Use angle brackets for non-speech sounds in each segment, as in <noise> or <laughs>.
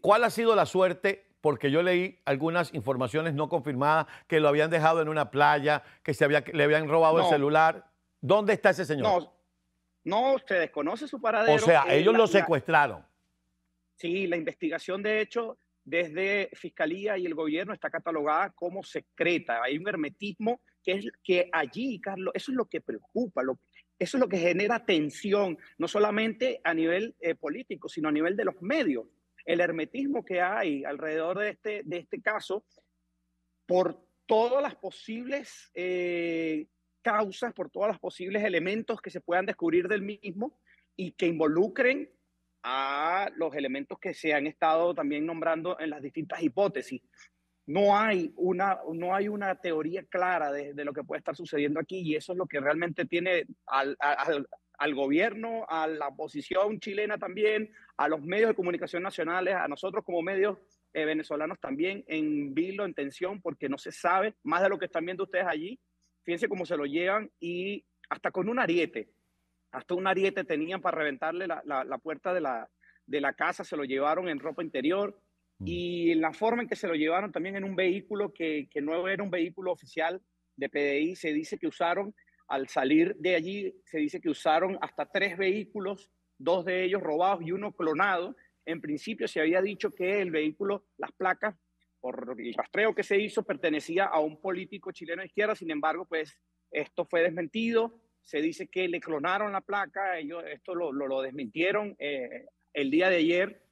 ¿Cuál ha sido la suerte? Porque yo leí algunas informaciones no confirmadas que lo habían dejado en una playa, que se había, le habían robado el celular. ¿Dónde está ese señor? No, no se desconoce su paradero. O sea, eh, ellos lo secuestraron. sí, la investigación, de hecho, desde Fiscalía y el gobierno está catalogada como secreta. Hay un hermetismo que es que allí, Carlos, eso es lo que preocupa, eso es lo que genera tensión, no solamente a nivel eh, político, sino a nivel de los medios el hermetismo que hay alrededor de este, de este caso por todas las posibles eh, causas, por todos los posibles elementos que se puedan descubrir del mismo y que involucren a los elementos que se han estado también nombrando en las distintas hipótesis. No hay una, no hay una teoría clara de, lo que puede estar sucediendo aquí y eso es lo que realmente tiene al, al gobierno, a la oposición chilena también, a los medios de comunicación nacionales, a nosotros como medios eh, venezolanos también en vilo, en tensión, porque no se sabe más de lo que están viendo ustedes allí. Fíjense cómo se lo llevan y hasta con un ariete, hasta un ariete tenían para reventarle la, puerta de la, de la casa, se lo llevaron en ropa interior mm. y en la forma en que se lo llevaron también en un vehículo que, que no era un vehículo oficial de PDI, se dice que usaron al salir de allí se dice que usaron hasta tres vehículos, dos de ellos robados y uno clonado. En principio se había dicho que el vehículo, las placas, por el rastreo que se hizo, pertenecía a un político chileno de izquierda, sin embargo, pues esto fue desmentido. Se dice que le clonaron la placa, ellos esto lo, desmintieron eh, el día de ayer.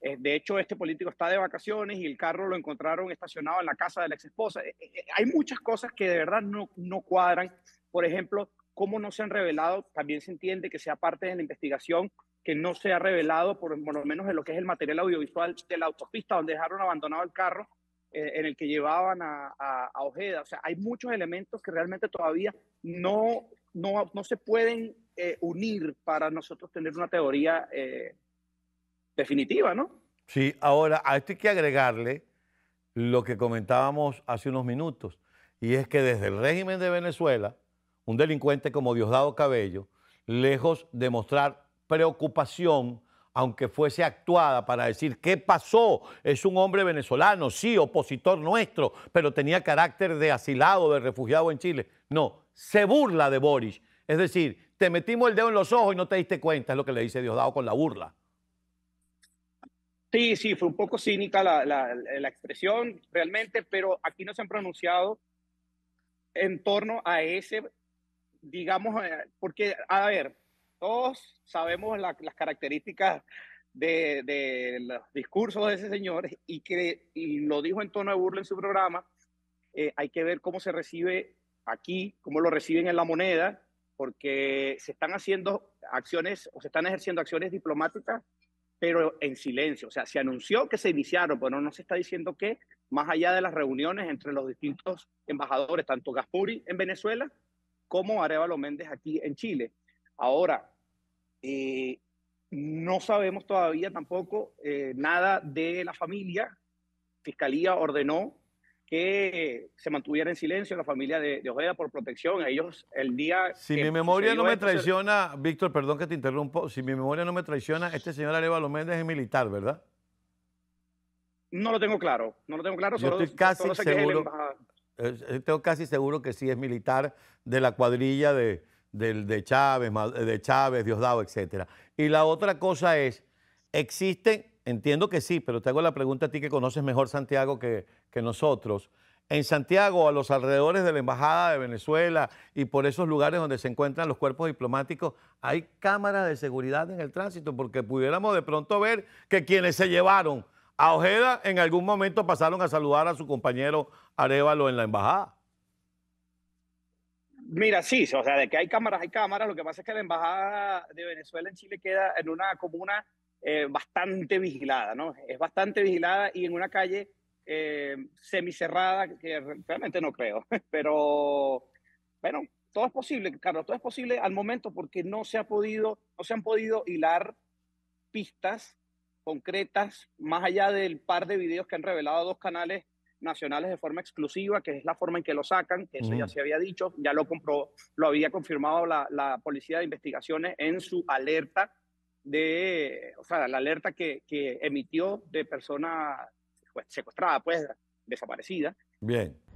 Eh, de hecho, este político está de vacaciones y el carro lo encontraron estacionado en la casa de la ex esposa. Eh, hay muchas cosas que de verdad no, no cuadran por ejemplo, cómo no se han revelado, también se entiende que sea parte de la investigación que no se ha revelado, por, lo menos en lo que es el material audiovisual de la autopista, donde dejaron abandonado el carro eh, en el que llevaban a, Ojeda. O sea, hay muchos elementos que realmente todavía no, no, se pueden eh, unir para nosotros tener una teoría eh, definitiva, ¿no? Sí, ahora, a esto hay que agregarle lo que comentábamos hace unos minutos, y es que desde el régimen de Venezuela, un delincuente como Diosdado Cabello, lejos de mostrar preocupación, aunque fuese actuada para decir qué pasó, es un hombre venezolano, sí, opositor nuestro, pero tenía carácter de asilado, de refugiado en Chile. No, se burla de Boris. Es decir, te metimos el dedo en los ojos y no te diste cuenta, es lo que le dice Diosdado con la burla. Sí, sí, fue un poco cínica la, la expresión realmente, pero aquí no se han pronunciado en torno a ese digamos, eh, porque, a ver, todos sabemos las características de, de, los discursos de ese señor y que y lo dijo en tono de burla en su programa. Eh, hay que ver cómo se recibe aquí, cómo lo reciben en la moneda, porque se están haciendo acciones o se están ejerciendo acciones diplomáticas, pero en silencio. O sea, se anunció que se iniciaron, pero no se está diciendo qué, más allá de las reuniones entre los distintos embajadores, tanto Gaspuri en Venezuela como Arevalo Méndez aquí en Chile. Ahora, eh, no sabemos todavía tampoco eh, nada de la familia. Fiscalía ordenó que se mantuviera en silencio la familia de, Ojeda por protección. ellos el día... Si mi memoria no me traiciona, Víctor, perdón que te interrumpo, si mi memoria no me traiciona, este señor Arevalo Méndez es militar, ¿verdad? No lo tengo claro, no lo tengo claro. Yo solo, estoy casi seguro. Estoy eh, casi seguro que sí es militar de la cuadrilla de, de Chávez, eh, de Chávez, Diosdado, etc. Y la otra cosa es, existen, entiendo que sí, pero te hago la pregunta a ti que conoces mejor Santiago que, que nosotros. En Santiago, a los alrededores de la Embajada de Venezuela y por esos lugares donde se encuentran los cuerpos diplomáticos, hay cámaras de seguridad en el tránsito, porque pudiéramos de pronto ver que quienes se llevaron a Ojeda en algún momento pasaron a saludar a su compañero Arevalo en la embajada. Mira, sí, o sea, de que hay cámaras, hay cámaras. Lo que pasa es que la embajada de Venezuela en Chile queda en una comuna eh, bastante vigilada, ¿no? Es bastante vigilada y en una calle eh, semicerrada, que realmente no creo, <laughs> pero bueno, todo es posible, Carlos, todo es posible al momento porque no se ha podido, no se han podido hilar pistas concretas, más allá del par de videos que han revelado dos canales nacionales de forma exclusiva, que es la forma en que lo sacan, que eso ya mm. se había dicho, ya lo compró lo había confirmado la, Policía de Investigaciones en su alerta de, o sea, la alerta que, que emitió de persona pues, secuestrada, pues desaparecida. Bien.